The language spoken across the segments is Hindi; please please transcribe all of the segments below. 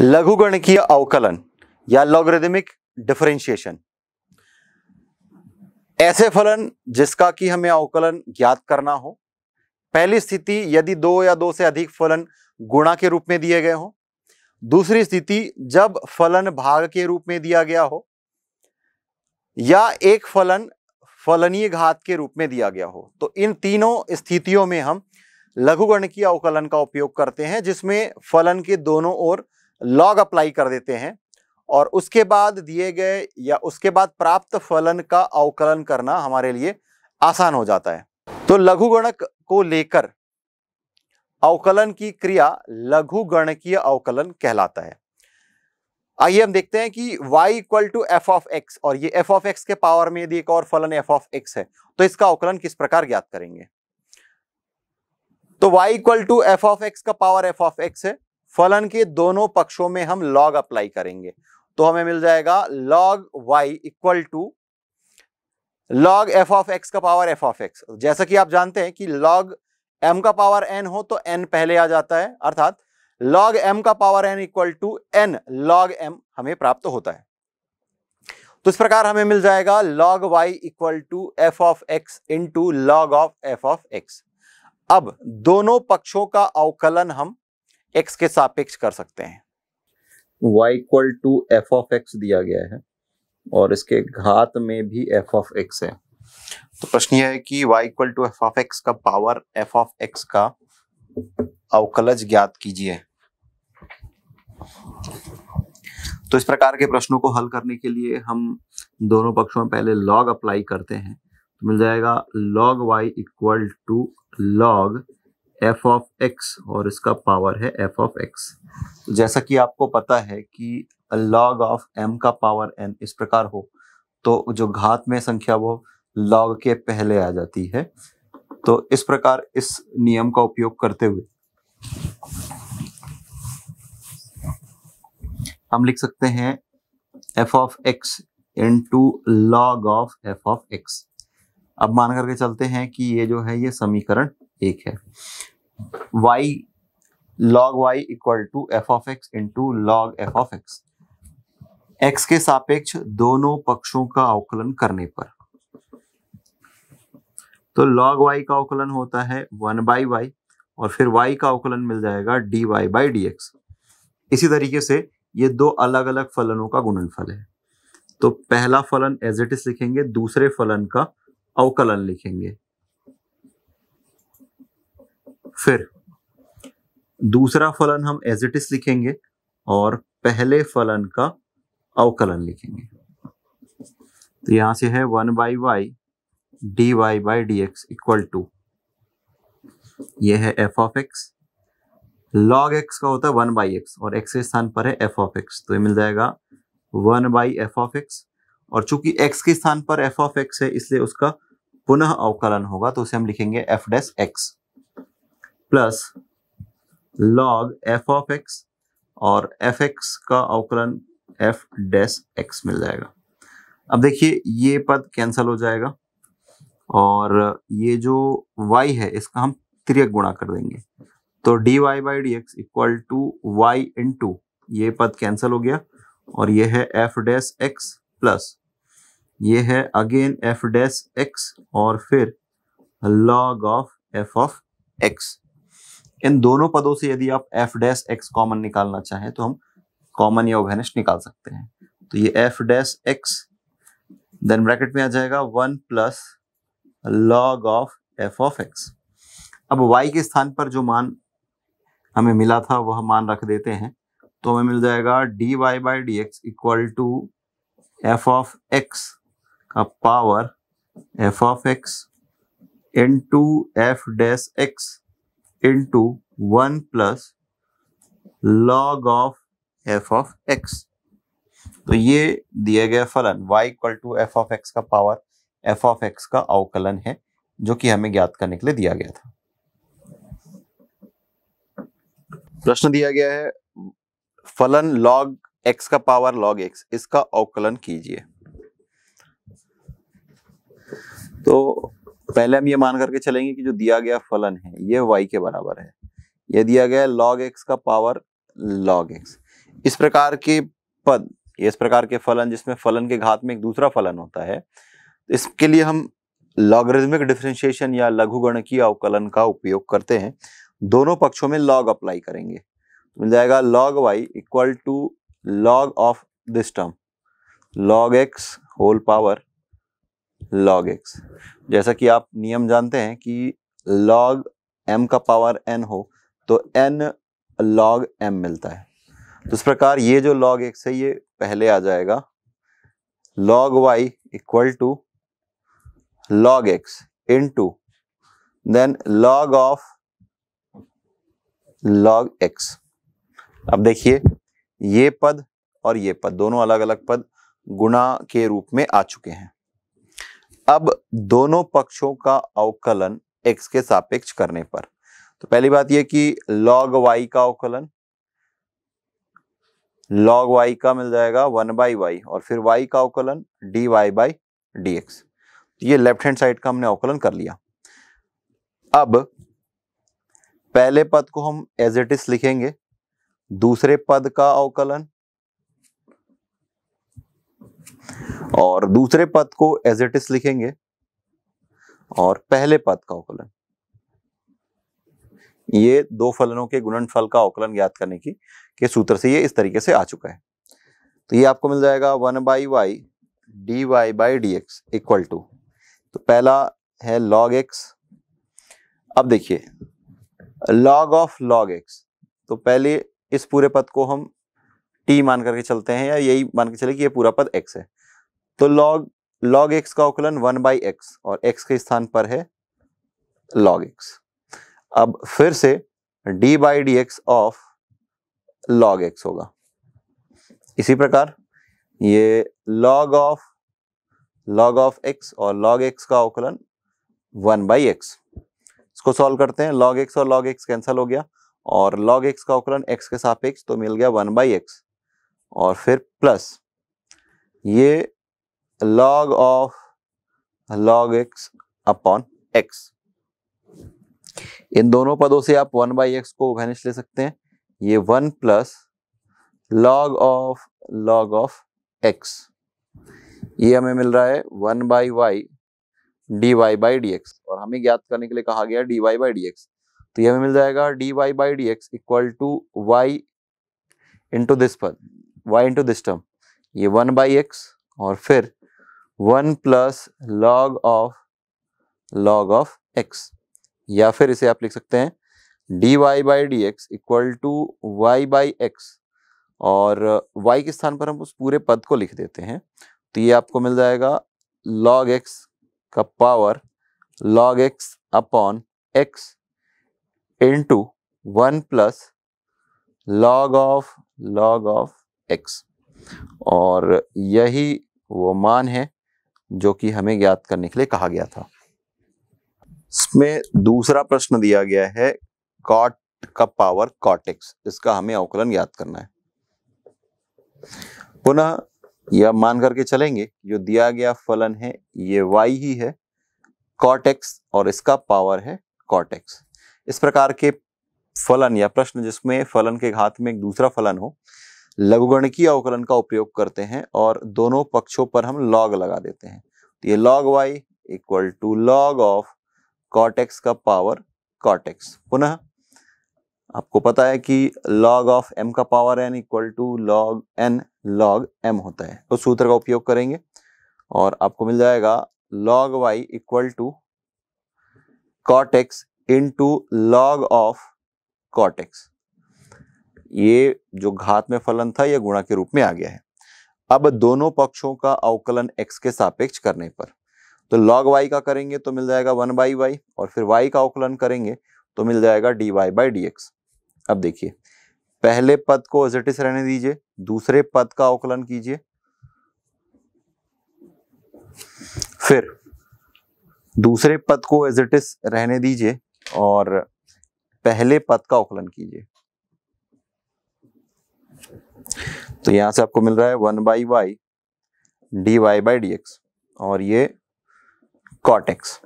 लघुगणकीय अवकलन या लॉगरिदमिक डिफरेंशिएशन ऐसे फलन जिसका कि हमें अवकलन ज्ञात करना हो पहली स्थिति यदि दो या दो से अधिक फलन गुणा के रूप में दिए गए हो दूसरी स्थिति जब फलन भाग के रूप में दिया गया हो या एक फलन फलनीय घात के रूप में दिया गया हो तो इन तीनों स्थितियों में हम लघुगणकीय अवकलन का उपयोग करते हैं जिसमें फलन के दोनों ओर लॉग अप्लाई कर देते हैं और उसके बाद दिए गए या उसके बाद प्राप्त फलन का अवकलन करना हमारे लिए आसान हो जाता है तो लघुगणक को लेकर अवकलन की क्रिया लघुगणकीय अवकलन कहलाता है आइए हम देखते हैं कि y equal to F of x और ये एफ ऑफ एक्स के पावर में यदि एक और फलन एफ ऑफ एक्स है तो इसका अवकलन किस प्रकार ज्ञात करेंगे तो y equal to F of x का पावर एफ ऑफ एक्स है फलन के दोनों पक्षों में हम लॉग अप्लाई करेंगे तो हमें मिल जाएगा log Y equal to log F of x का पावर एफ ऑफ एक्स जैसा कि आप जानते हैं कि लॉग एम का पावर एन हो तो एन पहले आ जाता है अर्थात लॉग एम का power N equal to N log M हमें प्राप्त होता है तो इस प्रकार हमें मिल जाएगा log Y equal to F of X into log of F of X अब दोनों पक्षों का अवकलन हम एक्स के सापेक्ष कर सकते हैं y equal to F of X दिया गया है और इसके घात में भी एफ ऑफ एक्स है तो प्रश्न यह है कि y equal to F of x का पावर एफ ऑफ एक्स का अवकलज ज्ञात कीजिए तो इस प्रकार के प्रश्नों को हल करने के लिए हम दोनों पक्षों में पहले लॉग अप्लाई करते हैं तो मिल जाएगा log y equal to log F of x और इसका पावर है एफ ऑफ एक्स जैसा कि आपको पता है कि लॉग ऑफ एम का पावर एन इस प्रकार हो तो जो घात में संख्या वो लॉग के पहले आ जाती है तो इस प्रकार इस नियम का उपयोग करते हुए हम लिख सकते हैं F of X into log of F of X अब मान करके चलते हैं कि ये जो है ये समीकरण एक है y log y equal to F of x into log F of X X के सापेक्ष दोनों पक्षों का अवकलन करने पर तो log y का अवकलन होता है वन बाई वाई और फिर y का अवकलन मिल जाएगा dy Y by D x इसी तरीके से ये दो अलग अलग फलनों का गुणनफल है तो पहला फलन एज इट इज लिखेंगे दूसरे फलन का अवकलन लिखेंगे फिर दूसरा फलन हम एज इट इज लिखेंगे और पहले फलन का अवकलन लिखेंगे तो यहां से है one by Y D Y by D x equal to यह है F of x log x का होता है वन बाई एक्स और एक्स के स्थान पर है एफ ऑफ एक्स तो ये मिल जाएगा one by F of x और चूंकि एक्स के स्थान पर एफ ऑफ एक्स है इसलिए उसका पुनः अवकलन होगा तो उसे हम लिखेंगे F dash x plus log F of x और एफ एक्स का अवकलन एफ डैश एक्स मिल जाएगा अब देखिए ये पद कैंसल हो जाएगा और ये जो वाई है इसका हम त्रियक गुणा कर देंगे तो D Y by D x equal to Y into ये पद कैंसिल हो गया और ये है एफ डैश एक्स प्लस ये है अगेन एफ डैश एक्स और फिर log of F of X इन दोनों पदों से यदि आप एफ डैश एक्स कॉमन निकालना चाहें तो हम कॉमन या उभयनिष्ठ निकाल सकते हैं तो ये F dash X then bracket में आ जाएगा one plus log of F of X अब वाई के स्थान पर जो मान हमें मिला था वह मान रख देते हैं तो हमें मिल जाएगा D Y by D x equal to F of x का power F of X into F dash X into 1 plus log of f of x तो ये दिया गया फलन y equal to F of x का पावर एफ ऑफ एक्स का अवकलन है जो कि हमें ज्ञात करने के लिए दिया गया था प्रश्न दिया गया है फलन log x का पावर log x इसका अवकलन कीजिए तो तो पहले हम ये मान करके चलेंगे कि जो दिया गया फलन है ये y के बराबर है ये दिया गया log x का पावर log x इस प्रकार के पद इस प्रकार के फलन जिसमें फलन के घात में एक दूसरा फलन होता है इसके लिए हम लॉगरिज्मिक डिफ्रेंशिएशन या लघुगणकीय अवकलन का उपयोग करते हैं दोनों पक्षों में लॉग अप्लाई करेंगे तो मिल जाएगा log Y equal to log of this term log X whole power log X जैसा कि आप नियम जानते हैं कि लॉग एम का पावर एन हो तो एन लॉग एम मिलता है तो इस प्रकार ये जो लॉग एक्स है ये पहले आ जाएगा log Y equal to log x into then log of log x अब देखिए ये पद और ये पद दोनों अलग अलग पद गुणा के रूप में आ चुके हैं अब दोनों पक्षों का अवकलन एक्स के सापेक्ष करने पर तो पहली बात यह कि लॉग वाई का अवकलन लॉग वाई का मिल जाएगा वन बाई वाई और फिर वाई का अवकलन D Y by D x ये लेफ्ट हैंड साइड का हमने अवकलन कर लिया अब पहले पद को हम एज इट इज लिखेंगे दूसरे पद का अवकलन और दूसरे पद को एज इट इज लिखेंगे और पहले पद का अवकलन ये दो फलनों के गुणनफल का अवकलन ज्ञात करने की के सूत्र से ये इस तरीके से आ चुका है तो ये आपको मिल जाएगा one by Y D Y by D x equal to तो पहला है लॉग एक्स अब देखिए लॉग ऑफ लॉग एक्स तो पहले इस पूरे पद को हम टी मान करके चलते हैं या यही मान के चले कि ये पूरा पद एक्स है तो लॉग लॉग एक्स का अवकलन वन बाई एक्स और एक्स के स्थान पर है लॉग एक्स अब फिर से D by D x of log X होगा इसी प्रकार ये log of log of x और लॉग एक्स का अवकलन वन बाई एक्स इसको सॉल्व करते हैं लॉग एक्स और लॉग एक्स कैंसिल हो गया और लॉग एक्स का अवकलन एक्स के सापेक्ष तो मिल गया वन बाई एक्स और फिर प्लस ये log of log x upon x इन दोनों पदों से आप वन बाई एक्स को वैनिश ले सकते हैं ये one plus log of log of x ये हमें मिल रहा है one by Y D Y by D x और हमें ज्ञात करने के लिए कहा गया d Y by D x तो ये हमें मिल जाएगा D Y by D x equal to y into this पद y इंटू this term ये वन बाई एक्स और फिर one plus log of log of x या फिर इसे आप लिख सकते हैं d Y by D x equal to y by x और uh, y के स्थान पर हम उस पूरे पद को लिख देते हैं तो ये आपको मिल जाएगा log x का power log x upon x into one plus log of log of x और यही वो मान है जो कि हमें ज्ञात करने के लिए कहा गया था इसमें दूसरा प्रश्न दिया गया है कॉट का पावर कॉटेक्स इसका हमें अवकलन याद करना है पुनः यह मान करके चलेंगे जो दिया गया फलन है ये y ही है कॉटेक्स और इसका पावर है कॉटेक्स इस प्रकार के फलन या प्रश्न जिसमें फलन के घात में एक दूसरा फलन हो लघुगणकीय अवकलन का उपयोग करते हैं और दोनों पक्षों पर हम लॉग लगा देते हैं तो ये log Y equal to log of cot x का पावर कॉटेक्स पुनः आपको पता है कि लॉग ऑफ एम का power N equal to log n log m होता है तो सूत्र का उपयोग करेंगे और आपको मिल जाएगा log Y equal to cot x into log of cot x ये जो घात में फलन था यह गुणा के रूप में आ गया है अब दोनों पक्षों का अवकलन एक्स के सापेक्ष करने पर तो लॉग वाई का करेंगे तो मिल जाएगा वन बाई वाई और फिर वाई का अवकलन करेंगे तो मिल जाएगा D Y by D x अब देखिए पहले पद को एजेटिस रहने दीजिए दूसरे पद का अवकलन कीजिए फिर दूसरे पद को एजेटिस रहने दीजिए और पहले पद का अवकलन कीजिए तो यहां से आपको मिल रहा है one by Y D Y by D x और ये कॉटेक्स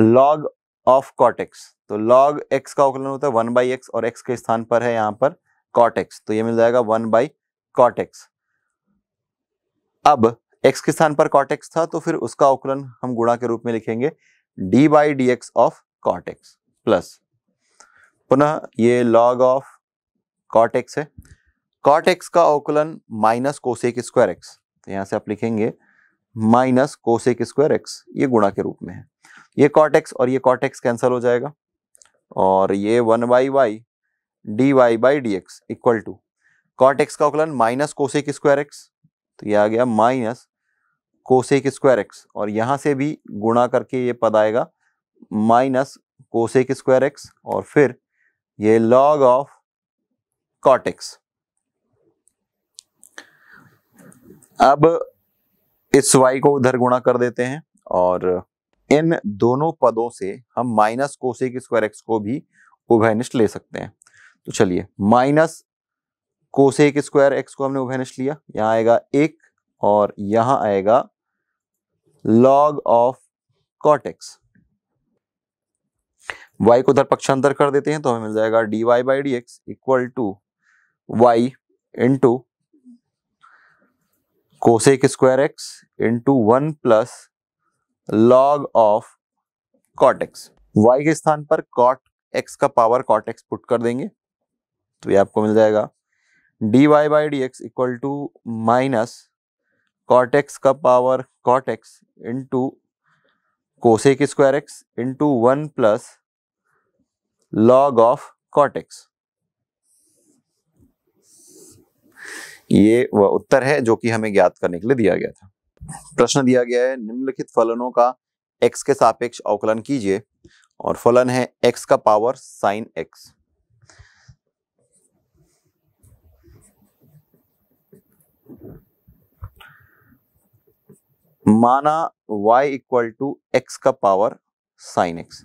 लॉग ऑफ कॉटेक्स तो लॉग एक्स का अवकलन होता है वन बाई एक्स और एक्स के स्थान पर है यहां पर कॉटेक्स तो ये मिल जाएगा वन बाई कॉटेक्स अब एक्स के स्थान पर कॉटेक्स था तो फिर उसका आकलन हम गुणा के रूप में लिखेंगे d by D x of cot x plus पुनः ये लॉग ऑफ कॉटेक्स है कॉट एक्स का अवकुलन माइनस कोसेक स्क्वायर एक्स यहां तो यहाँ से आप लिखेंगे माइनस कोसेक स्क्वायर एक्स ये गुणा के रूप में है ये कॉट एक्स और ये कॉट एक्स कैंसल हो जाएगा और ये one by Y D Y by D x equal to cot x का अवकुलन माइनस कोसेक स्क्वायर एक्स तो ये आ गया माइनस कोसेक स्क्वायर एक्स और यहां से भी गुणा करके ये पद आएगा माइनस कोसेक स्क्वायर एक्स और फिर ये लॉग ऑफ कॉट एक्स अब इस वाई को उधर गुणा कर देते हैं और इन दोनों पदों से हम माइनस कोसेक स्क्वायर एक्स को भी उभयनिष्ठ ले सकते हैं तो चलिए माइनस कोसेक स्क्वायर एक्स को हमने उभयनिष्ठ लिया यहाँ आएगा एक और यहां आएगा log of cot x y को उधर पक्षांतर कर देते हैं तो हमें मिल जाएगा dy Y by D x equal to y into cosec square x into one plus log of cot x y के स्थान पर कॉट एक्स का पावर कॉट एक्स पुट कर देंगे तो ये आपको मिल जाएगा D Y by D x equal to minus cot x का power cot x into cosec square x into one plus log of cot x ये वह उत्तर है जो कि हमें ज्ञात करने के लिए दिया गया था प्रश्न दिया गया है निम्नलिखित फलनों का एक्स के सापेक्ष अवकलन कीजिए और फलन है एक्स का पावर साइन एक्स माना y इक्वल टू एक्स का पावर साइन एक्स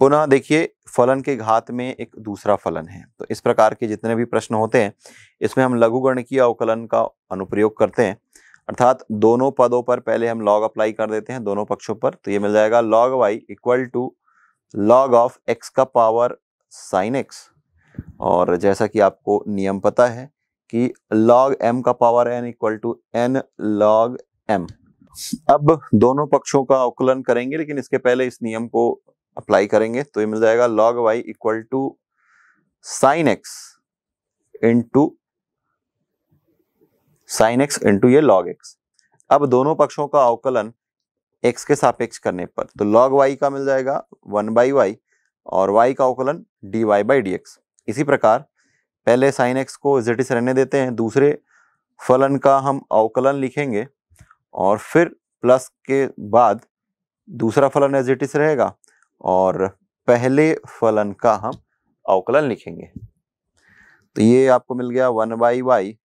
पुनः देखिए फलन के घात में एक दूसरा फलन है तो इस प्रकार के जितने भी प्रश्न होते हैं इसमें हम लघु की अवकलन का अनुप्रयोग करते हैं अर्थात दोनों पदों पर पहले हम लॉग अप्लाई कर देते हैं दोनों पक्षों पर तो ये मिल जाएगा log Y equal to log of x का पावर साइन एक्स और जैसा कि आपको नियम पता है कि लॉग एम का power N equal to N log m अब दोनों पक्षों का अवकलन करेंगे लेकिन इसके पहले इस नियम को अप्लाई करेंगे तो ये मिल जाएगा log Y equal to sine x into sine x into ये लॉग एक्स अब दोनों पक्षों का अवकलन एक्स के सापेक्ष करने पर तो लॉग वाई का मिल जाएगा वन बाई वाई और वाई का अवकलन D Y by D x इसी प्रकार पहले साइन एक्स को जेड से रहने देते हैं दूसरे फलन का हम अवकलन लिखेंगे और फिर प्लस के बाद दूसरा फलन एजिटिस रहेगा और पहले फलन का हम अवकलन लिखेंगे तो ये आपको मिल गया one by Y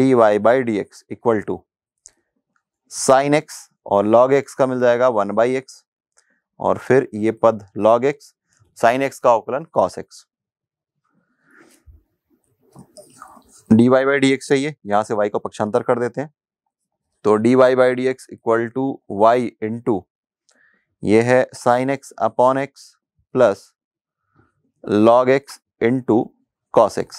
D Y by D x equal to sine x और लॉग एक्स का मिल जाएगा वन बाई एक्स और फिर ये पद लॉग एक्स साइन एक्स का अवकलन cos x d Y by D x चाहिए यहां से वाई को पक्षांतर कर देते हैं तो D Y by D x equal to y into ये है sine x upon x plus log x into cos x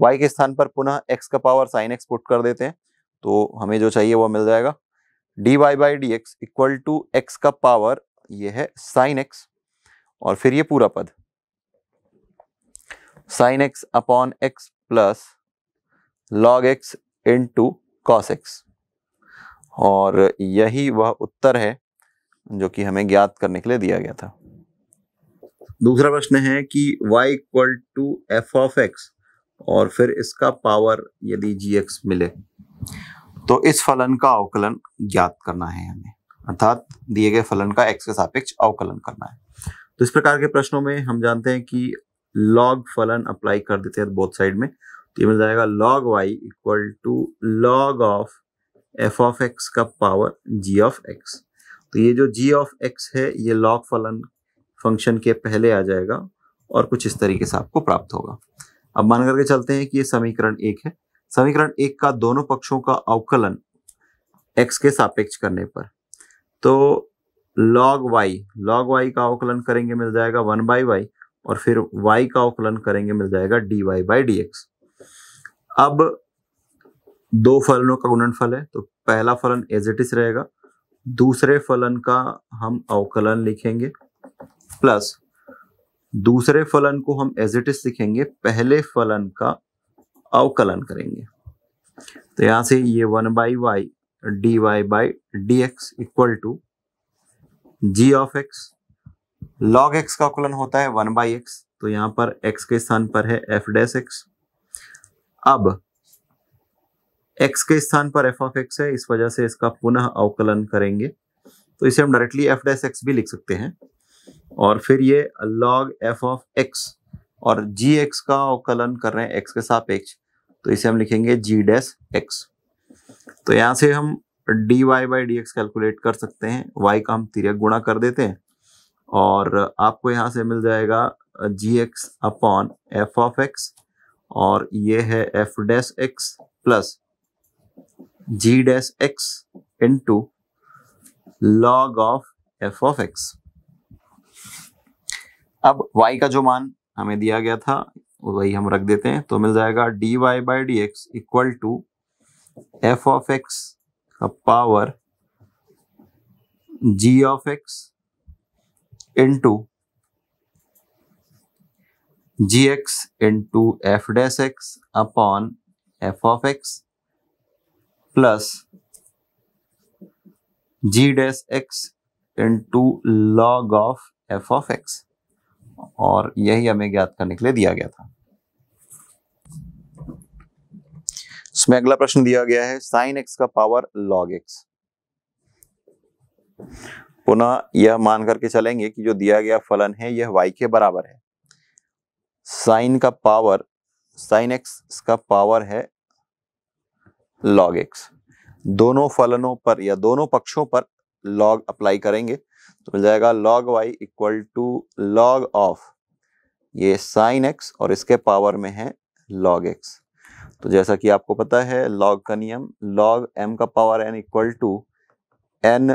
y के स्थान पर पुनः एक्स का पावर साइन एक्स पुट कर देते हैं तो हमें जो चाहिए वो मिल जाएगा D Y by D x equal to x का पावर ये है साइन एक्स और फिर ये पूरा पद sine x upon x plus log x into cos x और यही वह उत्तर है जो कि हमें ज्ञात करने के लिए दिया गया था दूसरा प्रश्न है कि y equal to F of x और फिर इसका पावर यदि जी एक्स मिले तो इस फलन का अवकलन ज्ञात करना है हमें अर्थात दिए गए फलन का एक्स के सापेक्ष अवकलन करना है तो इस प्रकार के प्रश्नों में हम जानते हैं कि लॉग फलन अप्लाई कर देते हैं बोथ साइड में तो ये मिल जाएगा log Y equal to log of F of x का पावर जी ऑफ एक्स तो ये जो जी ऑफ एक्स है ये लॉग फलन फंक्शन के पहले आ जाएगा और कुछ इस तरीके से आपको प्राप्त होगा अब मान करके चलते हैं कि ये समीकरण एक है समीकरण एक का दोनों पक्षों का अवकलन एक्स के सापेक्ष करने पर तो लॉग वाई लॉग वाई का अवकलन करेंगे मिल जाएगा वन बाई वाई और फिर वाई का अवकलन करेंगे मिल जाएगा D Y by D x अब दो फलनों का गुणनफल है तो पहला फलन एज इट इज रहेगा दूसरे फलन का हम अवकलन लिखेंगे प्लस दूसरे फलन को हम एज इट इज लिखेंगे पहले फलन का अवकलन करेंगे तो यहां से ये one by Y D Y by D x equal to g of x log x का अवकलन होता है वन बाई एक्स तो यहां पर एक्स के स्थान पर है एफ डैश एक्स अब एक्स के स्थान पर एफ ऑफ एक्स है इस वजह से इसका पुनः अवकलन करेंगे तो इसे हम डायरेक्टली एफ डैश एक्स भी लिख सकते हैं और फिर ये लॉग एफ ऑफ एक्स और जी एक्स का अवकलन कर रहे हैं एक्स के सापेक्ष तो इसे हम लिखेंगे जी डैश एक्स तो यहाँ से हम d Y by D x calculate कर सकते हैं वाई का हम तिरक गुणा कर देते हैं और आपको यहाँ से मिल जाएगा g x upon f of x और ये है f dash x plus g dash x into log of f of x. अब y का जो मान हमें दिया गया था वही हम रख देते हैं तो मिल जाएगा dy Y by D x equal to F of x का power g of x into g x into f dash x upon f of x plus g dash x into log of F of x और यही हमें ज्ञात करने के लिए दिया गया था इसमें अगला प्रश्न दिया गया है साइन एक्स का पावर लॉग एक्स पुनः यह मान करके चलेंगे कि जो दिया गया फलन है यह वाई के बराबर है साइन का पावर साइन एक्स का पावर है लॉग एक्स दोनों फलनों पर या दोनों पक्षों पर लॉग अप्लाई करेंगे तो मिल जाएगा log Y equal to log of ये साइन एक्स और इसके पावर में है लॉग एक्स तो जैसा कि आपको पता है लॉग का नियम लॉग एम का power N equal to N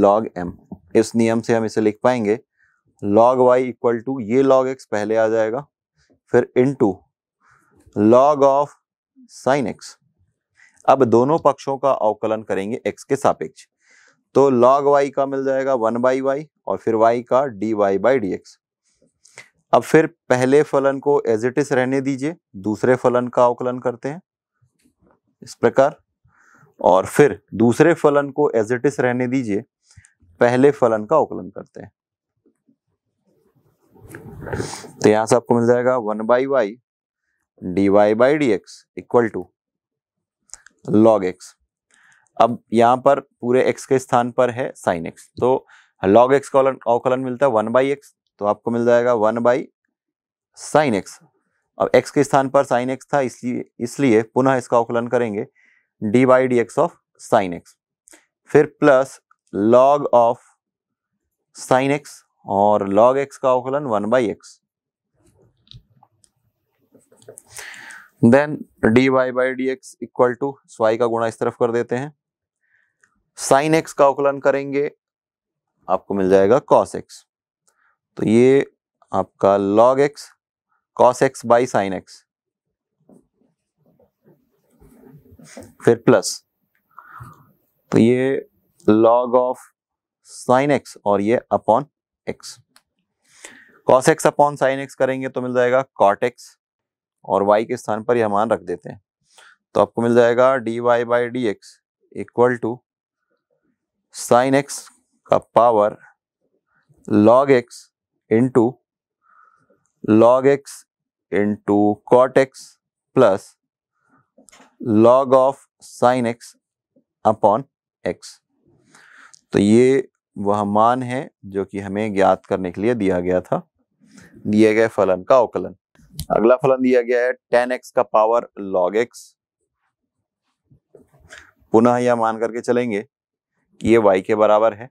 log m इस नियम से हम इसे लिख पाएंगे लॉग वाई इक्वल टू ये लॉग एक्स पहले आ जाएगा फिर into log of sine x अब दोनों पक्षों का अवकलन करेंगे एक्स के सापेक्ष तो लॉग वाई का मिल जाएगा वन बाई वाई और फिर वाई का d Y by D x अब फिर पहले फलन को एज इट इज रहने दीजिए दूसरे फलन का अवकलन करते हैं इस प्रकार और फिर दूसरे फलन को एज इट इज रहने दीजिए पहले फलन का अवकलन करते हैं तो यहां से आपको मिल जाएगा one by Y D Y by D x equal to log x अब यहाँ पर पूरे एक्स के स्थान पर है साइन एक्स तो लॉग एक्स कॉलन अवकलन मिलता है वन बाई एक्स तो आपको मिल जाएगा वन बाई साइन एक्स अब एक्स के स्थान पर साइन एक्स था इसलिए इसलिए पुनः इसका अवकलन करेंगे d by D x of sine x फिर plus log of sine x और लॉग एक्स का अवकलन one by x then d Y by D x equal to y का गुणा इस तरफ कर देते हैं साइन एक्स का अवकलन करेंगे आपको मिल जाएगा कॉस एक्स तो ये आपका log x cos x by sine x फिर प्लस तो ये लॉग ऑफ साइन एक्स और ये upon x cos x upon sine x करेंगे तो मिल जाएगा कॉट एक्स और वाई के स्थान पर यह मान रख देते हैं तो आपको मिल जाएगा D Y by D x equal to sine x का power log x into log x into cot x plus log of sine x upon x तो ये वह मान है जो कि हमें ज्ञात करने के लिए दिया गया था दिए गए फलन का अवकलन अगला फलन दिया गया है टेन एक्स का पावर लॉग एक्स पुनः यह मान करके चलेंगे कि ये वाई के बराबर है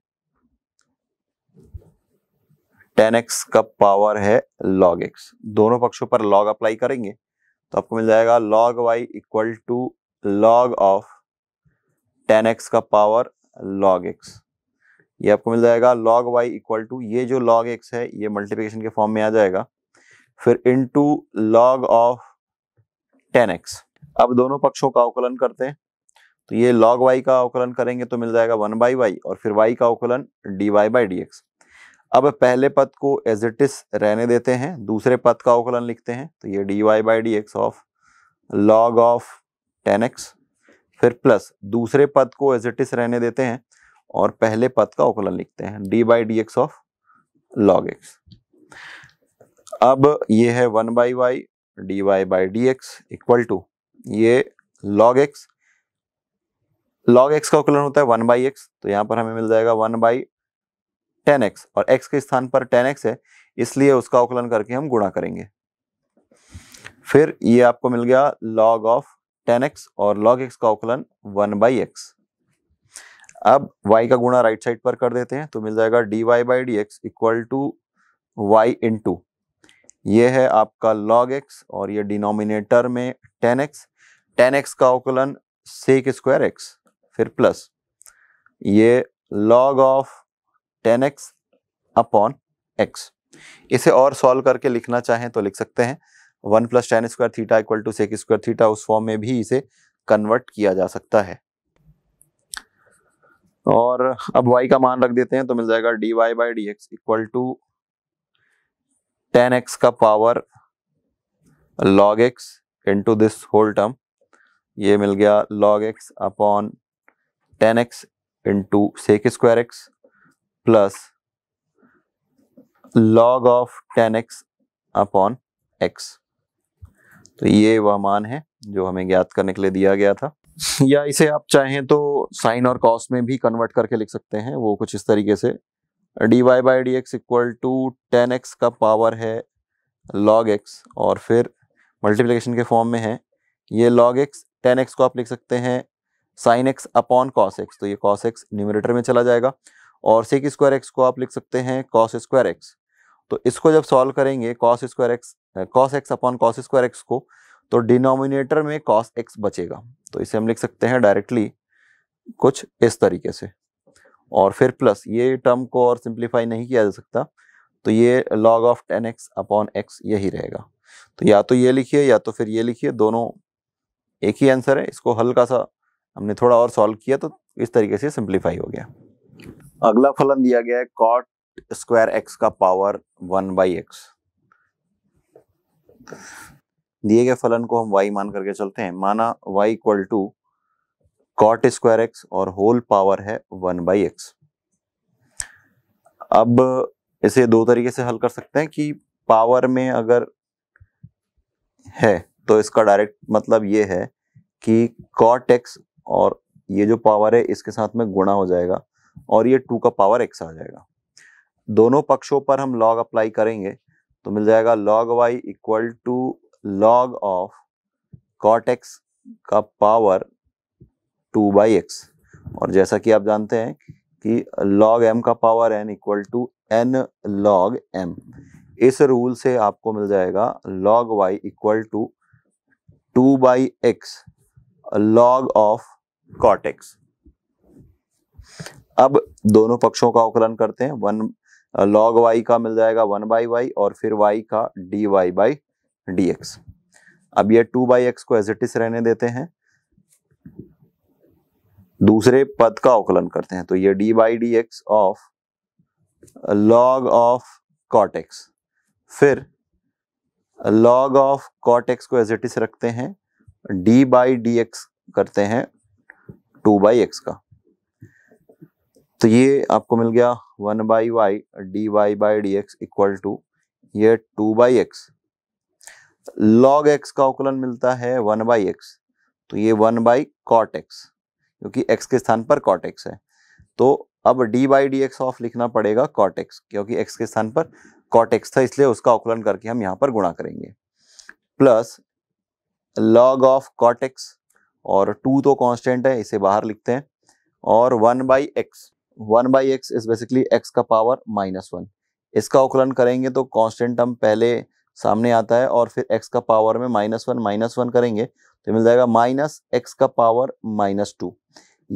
टेन एक्स का पावर है लॉग एक्स दोनों पक्षों पर लॉग अप्लाई करेंगे तो आपको मिल जाएगा log Y equal to log of ten x का पावर लॉग एक्स ये आपको मिल जाएगा लॉग वाई इक्वल टू ये जो लॉग एक्स है ये मल्टीप्लिकेशन के फॉर्म में आ जाएगा फिर to log of ten x अब दोनों पक्षों का अवकलन करते हैं तो ये लॉग वाई का अवकलन करेंगे तो मिल जाएगा वन बाई वाई और फिर वाई का अवकलन D Y by D x अब पहले पद को एज इट इज रहने देते हैं दूसरे पद का अवकलन लिखते हैं तो ये d Y by D x of log of ten x फिर प्लस दूसरे पद को एज इट इज रहने देते हैं और पहले पद का अवकलन लिखते हैं d by D x of log x अब ये है one by Y D Y by D x equal to ये लॉग एक्स लॉग एक्स का उकलन होता है वन बाई एक्स तो यहाँ पर हमें मिल जाएगा वन बाई टेन एक्स और एक्स के स्थान पर टेन एक्स है इसलिए उसका उकलन करके हम गुणा करेंगे फिर ये आपको मिल गया लॉग ऑफ टेन एक्स और लॉग एक्स का उकलन वन बाई एक्स अब वाई का गुणा राइट साइड पर कर देते हैं तो मिल जाएगा D Y by D x equal to Y into ये है आपका log x और ये डिनोमिनेटर में टेन एक्स का अवकलन सेक स्क्वायर एक्स फिर प्लस ये log of x upon x इसे और सॉल्व करके लिखना चाहें तो लिख सकते हैं one plus tan square theta equal to sec square theta उस फॉर्म में भी इसे कन्वर्ट किया जा सकता है और अब y का मान रख देते हैं तो मिल जाएगा dy Y by D x equal to ten x का power log x into this whole term ये मिल गया log x upon ten x into sec square x plus log of ten x upon x तो ये वह मान है जो हमें ज्ञात करने के लिए दिया गया था या इसे आप चाहें तो साइन और कॉस में भी कन्वर्ट करके लिख सकते हैं वो कुछ इस तरीके से d Y by D x equal to ten x का पावर है लॉग एक्स और फिर मल्टीप्लिकेशन के फॉर्म में है ये लॉग एक्स टेन एक्स को आप लिख सकते हैं sine x upon cos x तो ये कॉस एक्स न्यूमिनेटर में चला जाएगा और सेक स्क्वायर एक्स को आप लिख सकते हैं कॉस स्क्वायर एक्स तो इसको जब सॉल्व करेंगे cos square x cos x upon cos square x को तो डिनोमिनेटर में कॉस एक्स बचेगा तो इसे हम लिख सकते हैं डायरेक्टली कुछ इस तरीके से और फिर प्लस ये टर्म को और सिंप्लीफाई नहीं किया जा सकता तो ये log of ten x upon x यही रहेगा तो या तो ये लिखिए या तो फिर ये लिखिए दोनों एक ही आंसर है इसको हल्का सा हमने थोड़ा और सॉल्व किया तो इस तरीके से सिंप्लीफाई हो गया अगला फलन दिया गया है कॉट स्क्वायर एक्स का पावर वन बाई एक्स दिए गए फलन को हम वाई मान करके चलते हैं माना y equal to cot square x और होल पावर है वन बाई एक्स अब इसे दो तरीके से हल कर सकते हैं कि पावर में अगर है तो इसका डायरेक्ट मतलब ये है कि कॉट एक्स और ये जो पावर है इसके साथ में गुणा हो जाएगा और ये टू का पावर एक्स आ जाएगा दोनों पक्षों पर हम लॉग अप्लाई करेंगे तो मिल जाएगा log Y equal to log of cot x का पावर टू बाई एक्स और जैसा कि आप जानते हैं कि लॉग एम का power N equal to N log m इस रूल से आपको मिल जाएगा log Y equal to two by x log of cot x अब दोनों पक्षों का अवकलन करते हैं वन लॉग वाई का मिल जाएगा वन बाई वाई और फिर वाई का d Y by D x अब ये टू बाई एक्स को एज इट इज रहने देते हैं दूसरे पद का अवकलन करते हैं तो ये d by D x of log of cot x फिर लॉग ऑफ कॉट एक्स को एज इट इज रखते हैं डी बाई डी एक्स करते हैं टू बाई एक्स का तो ये आपको मिल गया one by Y D Y by D x equal to ये two by x log x का अवकलन मिलता है वन बाई एक्स तो ये वन बाई कॉट एक्स क्योंकि एक्स के स्थान पर कॉट एक्स है तो अब d by D x of लिखना पड़ेगा कॉट एक्स क्योंकि x के स्थान पर कॉट एक्स तो था इसलिए उसका अवकलन करके हम यहाँ पर गुणा करेंगे plus log of cot x और टू तो कांस्टेंट है इसे बाहर लिखते हैं और one by x one by x is basically x का पावर माइनस वन इसका आकलन करेंगे तो कॉन्स्टेंट हम पहले सामने आता है और फिर एक्स का पावर में माइनस वन माइनस वन करेंगे तो मिल जाएगा माइनस एक्स का पावर माइनस टू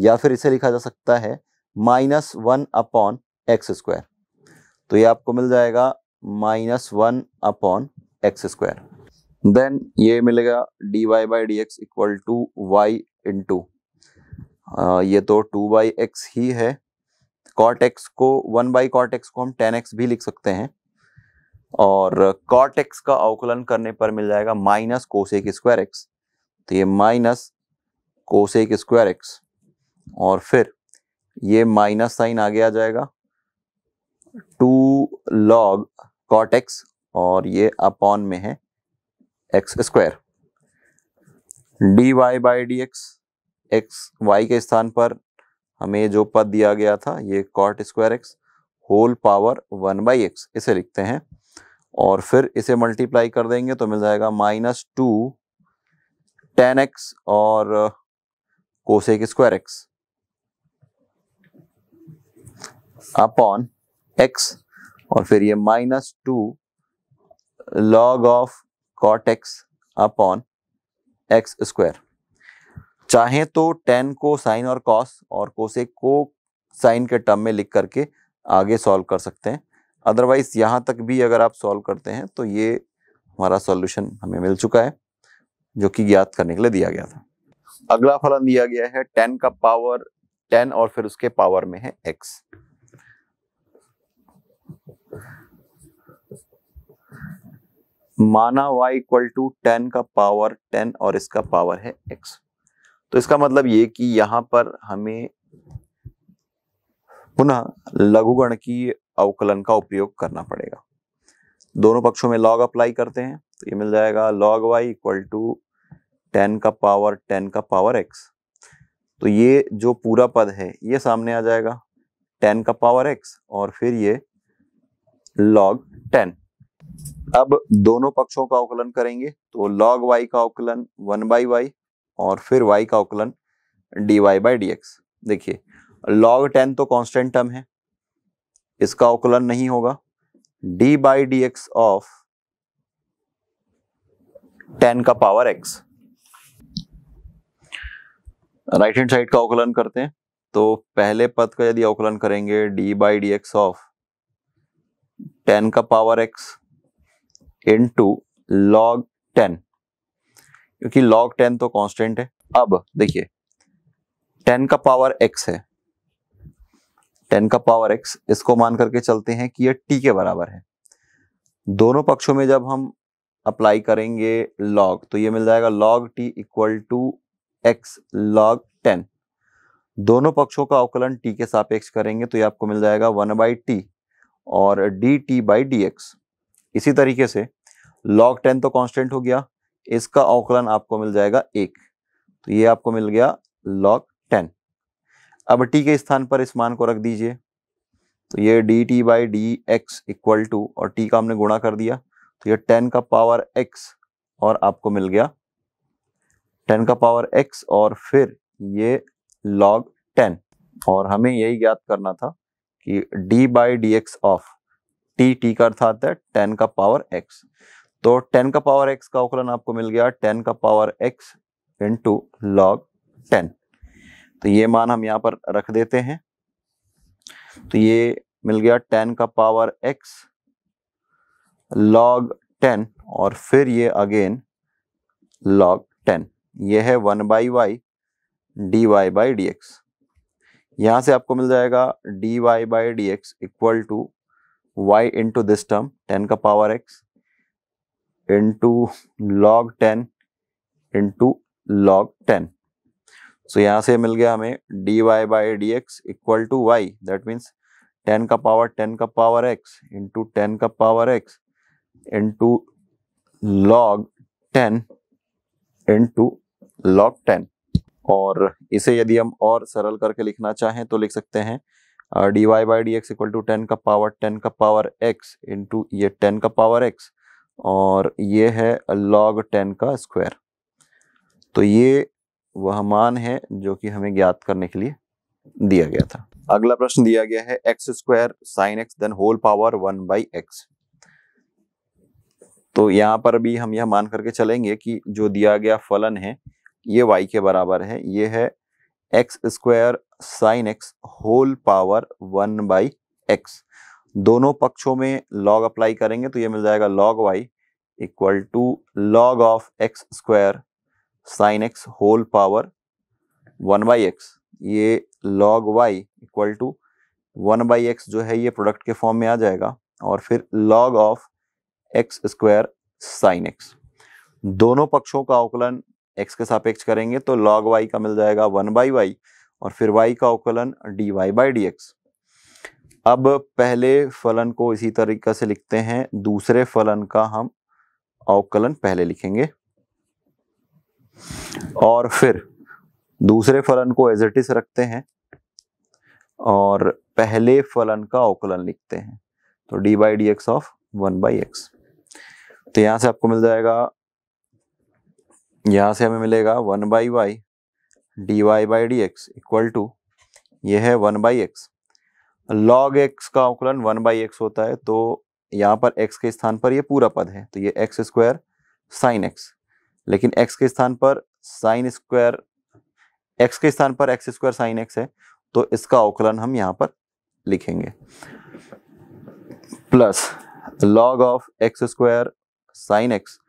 या फिर इसे लिखा जा सकता है minus one upon x square तो ये आपको मिल जाएगा minus one upon x square then ये मिलेगा d Y by D x equal to Y into ये तो टू बाई एक्स ही है कॉट एक्स को वन बाई कॉट एक्स को हम टेन एक्स भी लिख सकते हैं और कॉट एक्स का अवकुलन करने पर मिल जाएगा माइनस कोसेक स्क्वायर एक्स तो ये माइनस कोसेक स्क्वायर एक्स और फिर ये माइनस साइन आगे आ जाएगा टू लॉग कॉट एक्स और ये अपॉन में है x square d Y by D x x y के स्थान पर हमें जो पद दिया गया था ये cot square x whole power one by x इसे लिखते हैं और फिर इसे मल्टीप्लाई कर देंगे तो मिल जाएगा माइनस टू टेन एक्स और cosec square x upon x और फिर ये minus two log of cot x upon x square चाहे तो टेन को साइन और कॉस और कोसेक को साइन के टर्म में लिख करके आगे सॉल्व कर सकते हैं अदरवाइज़ यहाँ तक भी अगर आप सॉल्व करते हैं तो ये हमारा सॉल्यूशन हमें मिल चुका है जो कि ज्ञात करने के लिए दिया गया था अगला फलन दिया गया है टेन का पावर टेन और फिर उसके पावर में है एक्स माना y इक्वल टू टेन का पावर टेन और इसका पावर है x तो इसका मतलब ये कि यहां पर हमें पुनः लघुगण की अवकलन का उपयोग करना पड़ेगा दोनों पक्षों में लॉग अप्लाई करते हैं तो ये मिल जाएगा log Y equal to ten का पावर टेन का पावर एक्स तो ये जो पूरा पद है ये सामने आ जाएगा टेन का पावर एक्स और फिर ये लॉग टेन अब दोनों पक्षों का अवकलन करेंगे तो लॉग वाई का अवकलन वन बाई वाई और फिर वाई का अवकलन D Y by D x देखिए लॉग टेन तो कॉन्स्टेंट टर्म है इसका अवकलन नहीं होगा d by D x of ten का power x right hand side का अवकलन करते हैं तो पहले पद का यदि अवकलन करेंगे d by D x of ten का power x into log ten क्योंकि लॉग टेन तो कांस्टेंट है अब देखिए टेन का पावर एक्स है टेन का पावर एक्स इसको मान करके चलते हैं कि ये टी के बराबर है दोनों पक्षों में जब हम अप्लाई करेंगे लॉग तो ये मिल जाएगा log t equal to x log ten दोनों पक्षों का अवकलन टी के सापेक्ष करेंगे तो ये आपको मिल जाएगा वन बाई टी और d t by D x इसी तरीके से लॉग टेन तो कांस्टेंट हो गया इसका अवकलन आपको मिल जाएगा एक तो ये आपको मिल गया लॉग अब टी के स्थान पर इस मान को रख दीजिए तो ये d t by D x equal to और टी का हमने गुणा कर दिया तो ये टेन का पावर एक्स और आपको मिल गया टेन का पावर एक्स और फिर ये लॉग टेन और हमें यही ज्ञात करना था कि d by D x of t t का अर्थ आता है टेन का पावर एक्स तो टेन का पावर एक्स का अवकलन आपको मिल गया टेन का power x into log ten तो ये मान हम यहाँ पर रख देते हैं तो ये मिल गया टेन का पावर एक्स लॉग टेन और फिर ये अगेन लॉग टेन ये है one by Y D Y by D x यहाँ से आपको मिल जाएगा D Y by D x equal to y into this term ten का power x into log ten into log ten so so, यहाँ से मिल गया हमें d Y by D x equal to y that means ten का पावर टेन का पावर एक्स इंटू टेन का power x into log ten into log ten और इसे यदि हम और सरल करके लिखना चाहें तो लिख सकते हैं d Y by D x equal to ten का पावर टेन का पावर एक्स इंटू ये टेन का पावर एक्स और ये है लॉग टेन का स्क्वायर तो ये वह मान है जो कि हमें ज्ञात करने के लिए दिया गया था अगला प्रश्न दिया गया है x square sine x then whole power one by x तो यहाँ पर भी हम यह मान करके चलेंगे कि जो दिया गया फलन है ये y के बराबर है ये है x square sine x whole power one by x दोनों पक्षों में लॉग अप्लाई करेंगे तो ये मिल जाएगा log Y equal to log of x square sine x whole power one by x ये log Y equal to one by x जो है ये प्रोडक्ट के फॉर्म में आ जाएगा और फिर log of x square sine x दोनों पक्षों का अवकलन एक्स के सापेक्ष करेंगे तो लॉग वाई का मिल जाएगा वन बाई वाई और फिर वाई का अवकलन D Y by D x अब पहले फलन को इसी तरीका से लिखते हैं दूसरे फलन का हम अवकलन पहले लिखेंगे और फिर दूसरे फलन को एज इट इज रखते हैं और पहले फलन का अवकलन लिखते हैं तो d by D x of one by x तो यहां से आपको मिल जाएगा यहां से हमें मिलेगा one by Y D Y by D x equal to ये है one by x log x का अवकलन वन बाई एक्स होता है तो यहां पर एक्स के स्थान पर ये पूरा पद है तो ये एक्स स्क्वायर साइन एक्स लेकिन एक्स के स्थान पर साइन स्क्वायर एक्स के स्थान पर एक्स स्क्वायर साइन एक्स है तो इसका अवकलन हम यहाँ पर लिखेंगे plus log of x square sine x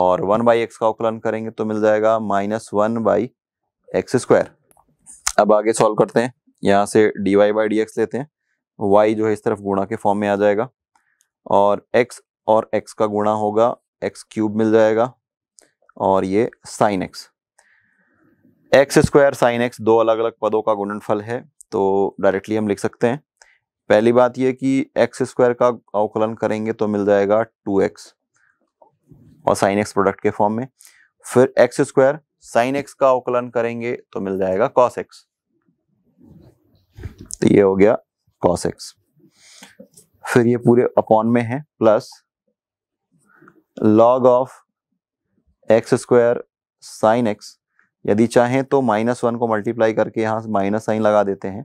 और वन बाई एक्स का अवकलन करेंगे तो मिल जाएगा minus one by x square अब आगे सॉल्व करते हैं यहाँ से d Y by D x लेते हैं वाई जो है इस तरफ गुणा के फॉर्म में आ जाएगा और एक्स और एक्स का गुणा होगा एक्स क्यूब मिल जाएगा और ये sine x x square sine x दो अलग अलग पदों का गुणनफल है तो डायरेक्टली हम लिख सकते हैं पहली बात यह कि एक्स स्क्वायर का अवकलन करेंगे तो मिल जाएगा टू एक्स और साइन एक्स प्रोडक्ट के फॉर्म में फिर एक्स स्क्वायर साइन एक्स का अवकलन करेंगे तो मिल जाएगा कॉस एक्स तो ये हो गया कॉस एक्स फिर ये पूरे अपॉन में है plus log of x square sine x यदि चाहें तो माइनस वन को मल्टीप्लाई करके यहाँ माइनस साइन लगा देते हैं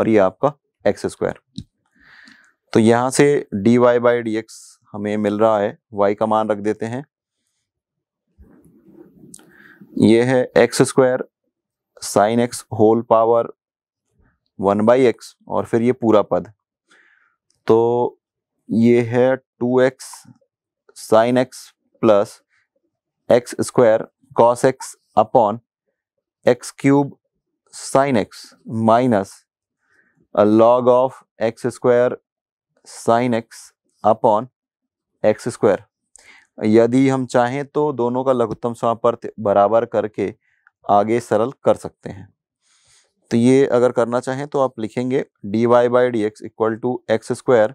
और ये आपका एक्स स्क्वायर तो यहाँ से d Y by D x हमें मिल रहा है वाई का मान रख देते हैं ये है x square sine x whole power one by x और फिर ये पूरा पद तो ये है two x sine x plus x square cos x upon x cube sine x minus log of x square sine x upon x square यदि हम चाहें तो दोनों का लघुत्तम समापर्थ बराबर करके आगे सरल कर सकते हैं तो ये अगर करना चाहें तो आप लिखेंगे d Y by D x equal to x square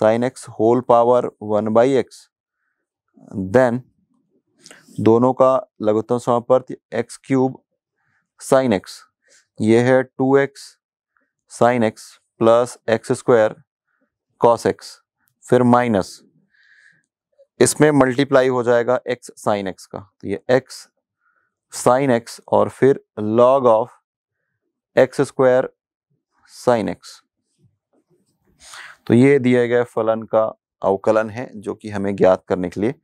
sine x whole power one by x then दोनों का लघुत्तम समापर्थ एक्स क्यूब साइन एक्स ये है two x sine x plus x square cos x फिर माइनस इसमें मल्टीप्लाई हो जाएगा एक्स साइन एक्स का तो ये एक्स साइन एक्स और फिर log of x square sine x तो ये दिए गए फलन का अवकलन है जो कि हमें ज्ञात करने के लिए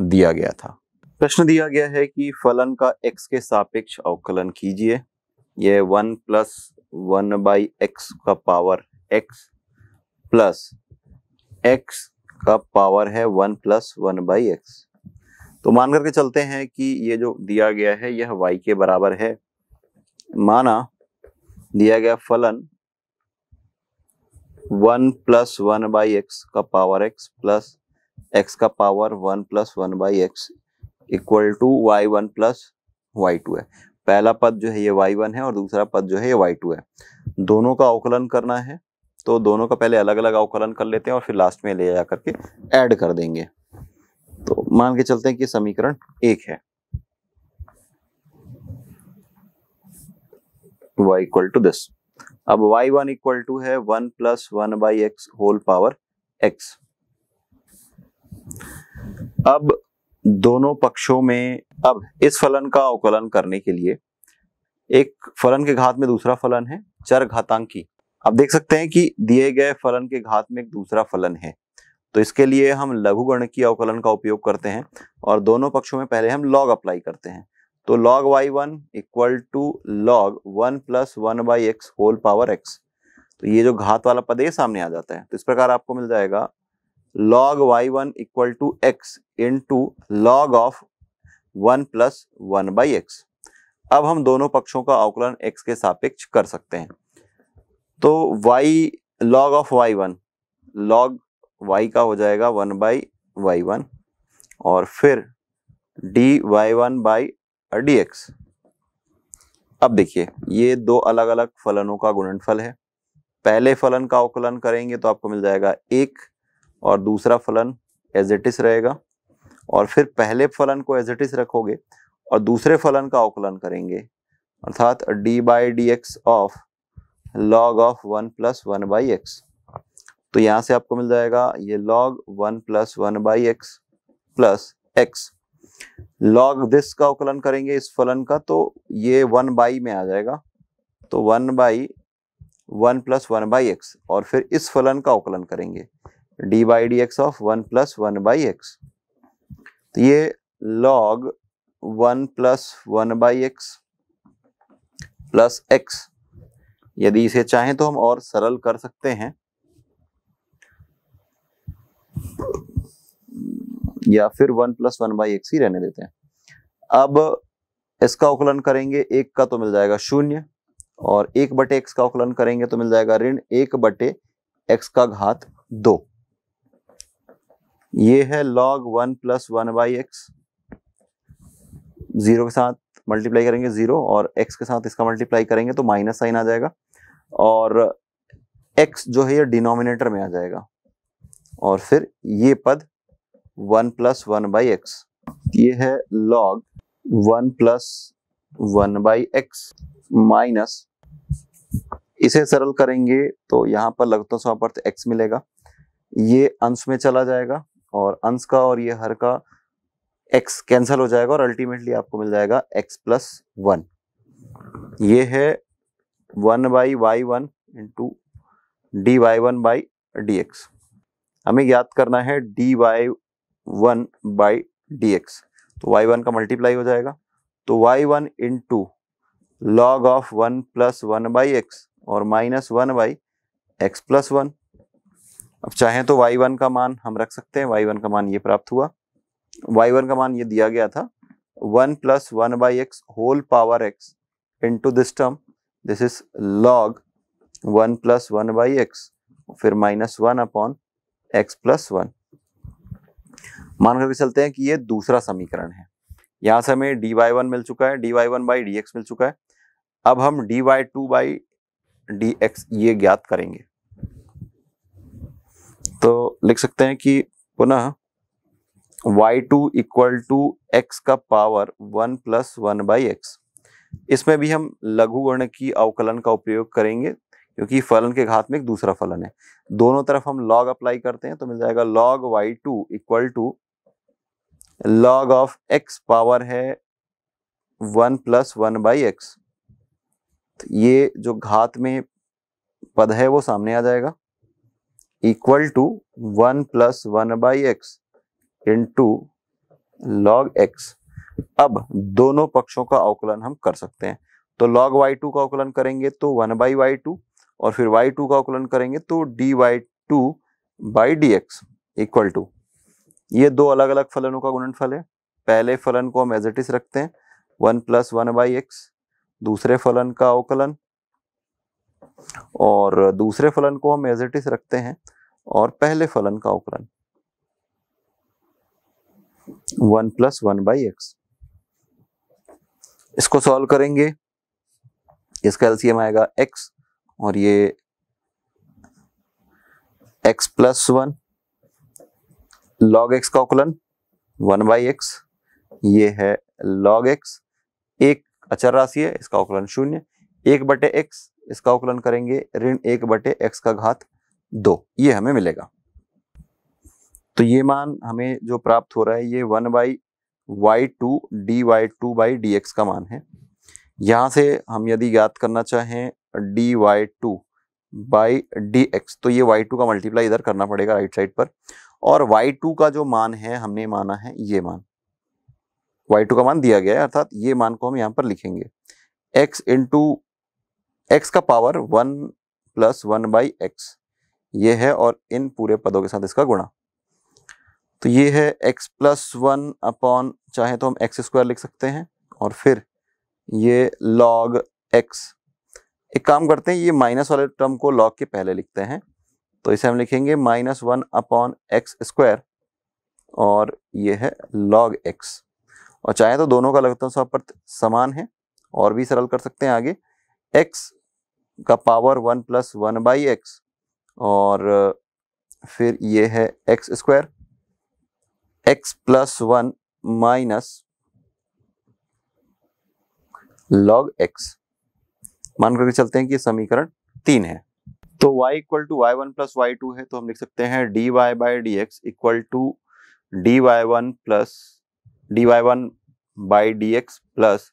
दिया गया था प्रश्न दिया गया है कि फलन का एक्स के सापेक्ष अवकलन कीजिए यह one plus one by x का पावर एक्स प्लस एक्स का पावर है one plus one by x तो मान करके चलते हैं कि ये जो दिया गया है यह y के बराबर है माना दिया गया फलन one plus one by x का पावर एक्स प्लस एक्स का power one plus one by x equal to y one plus y two है पहला पद जो है ये वाई वन है और दूसरा पद जो है ये वाई टू है दोनों का अवकलन करना है तो दोनों का पहले अलग अलग अवकलन कर लेते हैं और फिर लास्ट में ले जा करके ऐड कर देंगे तो मान के चलते हैं कि समीकरण एक है y इक्वल टू दिस अब y वन इक्वल टू है one plus one by x whole power x अब दोनों पक्षों में अब इस फलन का अवकलन करने के लिए एक फलन के घात में दूसरा फलन है चर घातांकी अब देख सकते हैं कि दिए गए फलन के घात में एक दूसरा फलन है तो इसके लिए हम लघु गण की अवकलन का उपयोग करते हैं और दोनों पक्षों में पहले हम लॉग अप्लाई करते हैं तो log y one equal to log one plus one by x whole power x तो ये जो घात वाला पद है सामने आ जाता है तो इस प्रकार आपको मिल जाएगा log y1 equal to x into log of 1 plus 1 by x. अब हम दोनों पक्षों का अवकलन x के सापेक्ष कर सकते हैं तो y log of y1 log y का हो जाएगा 1 वाई वन और फिर d y one by D x अब देखिए ये दो अलग अलग फलनों का गुणनफल है पहले फलन का अवकलन करेंगे तो आपको मिल जाएगा एक और दूसरा फलन एजेटिस रहेगा और फिर पहले फलन को एजेटिस रखोगे और दूसरे फलन का अवकलन करेंगे अर्थात d by D x of log of one plus one by x तो यहां से आपको मिल जाएगा ये log one plus one by x plus x log this का अवकलन करेंगे इस फलन का तो ये वन बाई में आ जाएगा तो one by one plus one by x और फिर इस फलन का अवकलन करेंगे d by D x of one plus one by x तो ये log one plus one by x plus x यदि इसे चाहें तो हम और सरल कर सकते हैं या फिर one plus one by x ही रहने देते हैं अब इसका उकलन करेंगे एक का तो मिल जाएगा शून्य और एक बटे एक्स का उकलन करेंगे तो मिल जाएगा ऋण एक बटे एक्स का घात दो ये है log one plus one by x zero के साथ मल्टीप्लाई करेंगे ज़ीरो और एक्स के साथ इसका मल्टीप्लाई करेंगे तो माइनस साइन आ जाएगा और एक्स जो है ये डिनोमिनेटर में आ जाएगा और फिर ये पद one plus one by x ये है log one plus one by x minus इसे सरल करेंगे तो यहां पर लगता तो स्वापर्थ एक्स मिलेगा ये अंश में चला जाएगा और अंश का और ये हर का एक्स कैंसिल हो जाएगा और अल्टीमेटली आपको मिल जाएगा एक्स प्लस वन ये है one by y one into d y one by D x हमें याद करना है d y one by D x तो वाई वन का मल्टीप्लाई हो जाएगा तो y one into log of one plus one by x और minus one by x plus one अब चाहे तो वाई वन का मान हम रख सकते हैं वाई वन का मान ये प्राप्त हुआ वाई वन का मान ये दिया गया था one plus one by x whole power x to this term this is log one plus one by x फिर minus one upon x plus one मान करके चलते हैं कि ये दूसरा समीकरण है यहां से हमें डी वाई वन मिल चुका है d y one by D x मिल चुका है अब हम d y two by D x ये ज्ञात करेंगे तो लिख सकते हैं कि पुनः y two equal to x का power one plus one by x इसमें भी हम लघु गण की अवकलन का उपयोग करेंगे क्योंकि फलन के घात में एक दूसरा फलन है दोनों तरफ हम लॉग अप्लाई करते हैं तो मिल जाएगा log y two equal to log of x power है one plus one by x ये जो घात में पद है वो सामने आ जाएगा equal to one plus one by x into log x अब दोनों पक्षों का अवकलन हम कर सकते हैं तो log y2 का अवकलन करेंगे तो वन बाई वाई टू और फिर y2 का अवकलन करेंगे तो D y two by D x equal to ये दो अलग अलग फलनों का गुणनफल है पहले फलन को हम एज रखते हैं one plus one by x दूसरे फलन का अवकलन और दूसरे फलन को हम एजेटिस रखते हैं और पहले फलन का अवकलन one plus one by x इसको सॉल्व करेंगे इसका एलसीएम आएगा एक्स और ये x plus one log x का अवकलन वन बाई एक्स ये है लॉग एक्स एक अचर राशि है इसका अवकलन शून्य एक बटे एक्स इसका आकलन करेंगे ऋण एक बटे एक्स का घात दो ये हमें मिलेगा तो ये मान हमें जो प्राप्त हो रहा है ये one by y two d y two by D x का मान है यहां से हम यदि ज्ञात करना चाहें d y two by D x तो ये वाई टू का मल्टीप्लाई इधर करना पड़ेगा राइट साइड पर और वाई टू का जो मान है हमने माना है ये मान वाई टू का मान दिया गया है अर्थात ये मान को हम यहाँ पर लिखेंगे एक्स इंटू एक्स का power one plus one by x ये है और इन पूरे पदों के साथ इसका गुणा तो ये है x प्लस वन अपॉन चाहे तो हम एक्स स्क्वायर लिख सकते हैं और फिर ये log x एक काम करते हैं ये माइनस वाले टर्म को log के पहले लिखते हैं तो इसे हम लिखेंगे minus one upon x square और ये है log x और चाहे तो दोनों का लगता है सब पर समान है और भी सरल कर सकते हैं आगे x का power one plus one by x और फिर ये है x square x plus one minus log x मान करके चलते हैं कि समीकरण तीन है तो y equal to y one plus y two है तो हम लिख सकते हैं dy Y by D x equal to d y one plus d y one by D x plus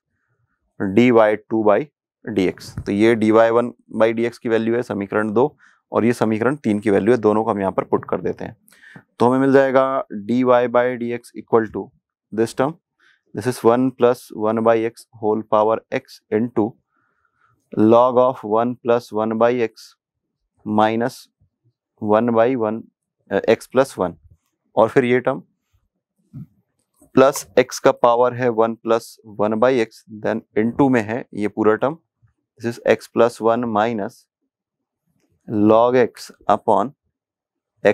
d y two by dx तो ये d y one by d की वैल्यू है समीकरण दो और ये समीकरण तीन की वैल्यू है दोनों को हम यहाँ पर पुट कर देते हैं तो हमें मिल जाएगा D Y by D x equal to this term this is one plus one by x whole power x into log of one plus one by x minus one by one x plus one और फिर ये टर्म प्लस एक्स का पावर है one plus one by x then into में है ये पूरा term this is x plus 1 minus log x upon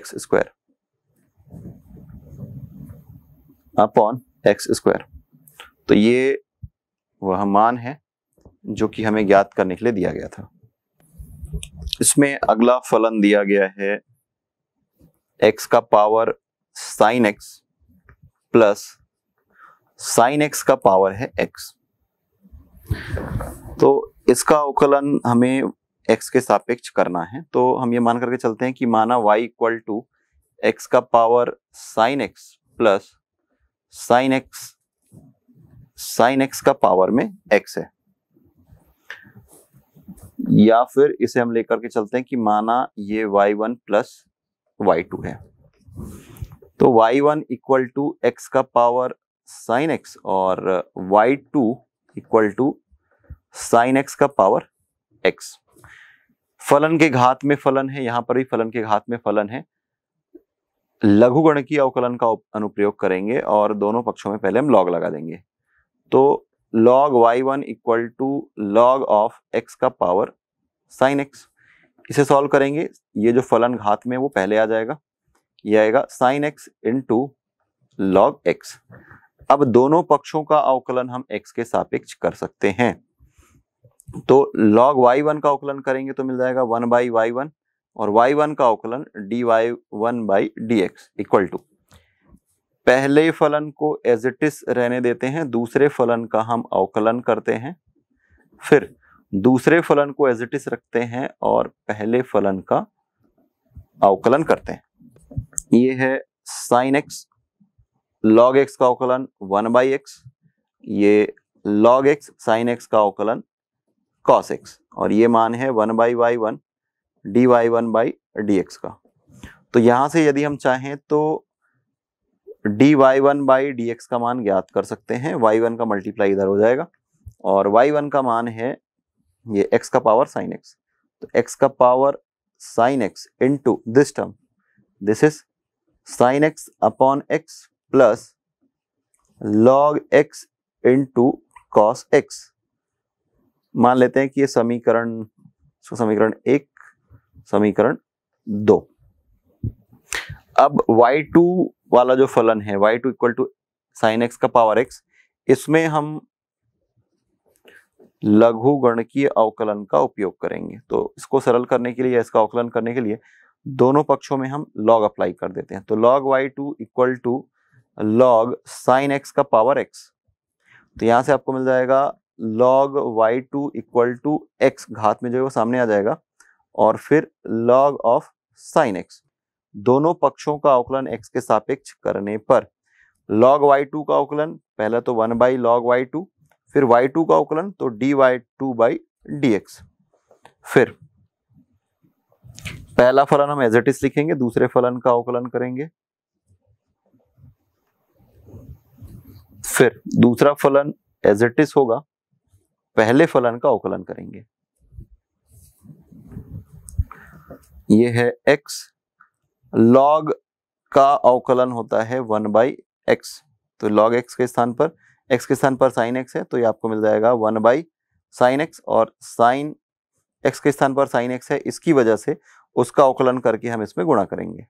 x square upon x square तो ये वह मान है जो कि हमें ज्ञात करने के लिए दिया गया था इसमें अगला फलन दिया गया है एक्स का power sine x plus sine x का पावर है एक्स तो इसका अवकलन हमें एक्स के सापेक्ष करना है तो हम ये मान करके चलते हैं कि माना वाई इक्वल टू एक्स का power sine x plus sine x sine x का पावर में एक्स है या फिर इसे हम लेकर के चलते हैं कि माना ये y one plus y two है तो y one equal to x का पावर साइन एक्स और y two equal to sine x का पावर एक्स फलन के घात में फलन है यहां पर भी फलन के घात में फलन है लघुगण की अवकलन का अनुप्रयोग करेंगे और दोनों पक्षों में पहले हम लॉग लगा देंगे तो log y one equal to log of x का पावर साइन एक्स इसे सॉल्व करेंगे ये जो फलन घात में वो पहले आ जाएगा ये आएगा sine x into log x अब दोनों पक्षों का अवकलन हम एक्स के सापेक्ष कर सकते हैं तो log वाई वन का अवकलन करेंगे तो मिल जाएगा वन बाई वाई वन और वाई वन का अवकलन D y one by D x equal to पहले फलन को एज इट इज रहने देते हैं दूसरे फलन का हम अवकलन करते हैं फिर दूसरे फलन को एज इट इज रखते हैं और पहले फलन का अवकलन करते हैं ये है साइन एक्स लॉग एक्स का अवकलन वन बाई एक्स ये लॉग एक्स साइन एक्स का अवकलन कॉस एक्स और ये मान है one by y one d y one by D x का तो यहां से यदि हम चाहें तो D y one by D x का मान ज्ञात कर सकते हैं वाई वन का मल्टीप्लाई इधर हो जाएगा और वाई वन का मान है ये एक्स का पावर साइन एक्स तो एक्स का power sine x into this term this is sine x upon x plus log x to cos x मान लेते हैं कि ये समीकरण समीकरण एक समीकरण दो अब y2 वाला जो फलन है y2 two equal to sine x का पावर एक्स इसमें हम लघु गणकीय अवकलन का उपयोग करेंगे तो इसको सरल करने के लिए या इसका अवकलन करने के लिए दोनों पक्षों में हम लॉग अप्लाई कर देते हैं तो log y two equal to log sine x का पावर एक्स तो यहां से आपको मिल जाएगा log y two equal to x घात में जो है वो सामने आ जाएगा और फिर log ऑफ साइन एक्स दोनों पक्षों का अवकलन एक्स के सापेक्ष करने पर log वाई टू का अवकलन पहला तो one by log y two फिर वाई टू का अवकलन तो D y two by D x फिर पहला फलन हम एज इट इज लिखेंगे दूसरे फलन का अवकलन करेंगे फिर दूसरा फलन एज इट इज होगा पहले फलन का अवकलन करेंगे ये है x लॉग का अवकलन होता है वन बाई एक्स तो लॉग x के स्थान पर x के स्थान पर साइन x है तो ये आपको मिल जाएगा वन बाई साइन एक्स और साइन एक्स के स्थान पर साइन एक्स है इसकी वजह से उसका अवकलन करके हम इसमें गुणा करेंगे